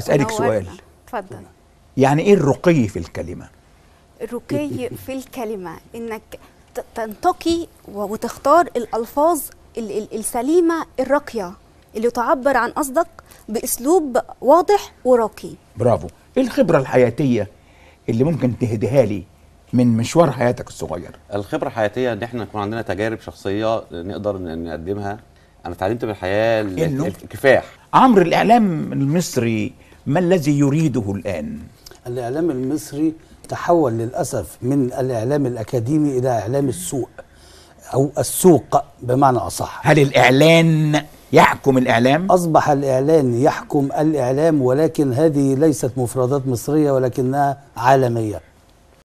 هسألك سؤال اتفضل يعني ايه الرقي في الكلمه الرقي إيه، إيه، إيه. في الكلمه انك تنتقي وتختار الالفاظ السليمه الراقيه اللي تعبر عن قصدك باسلوب واضح وراقي برافو ايه الخبره الحياتيه اللي ممكن تهديها لي من مشوار حياتك الصغير الخبره الحياتيه ان احنا يكون عندنا تجارب شخصيه نقدر نقدمها انا اتعلمت من الحياه الكفاح عمرو الاعلام المصري ما الذي يريده الآن؟ الإعلام المصري تحول للأسف من الإعلام الأكاديمي إلى إعلام السوق أو السوق بمعنى أصح هل الإعلان يحكم الإعلام؟ أصبح الإعلان يحكم الإعلام ولكن هذه ليست مفردات مصرية ولكنها عالمية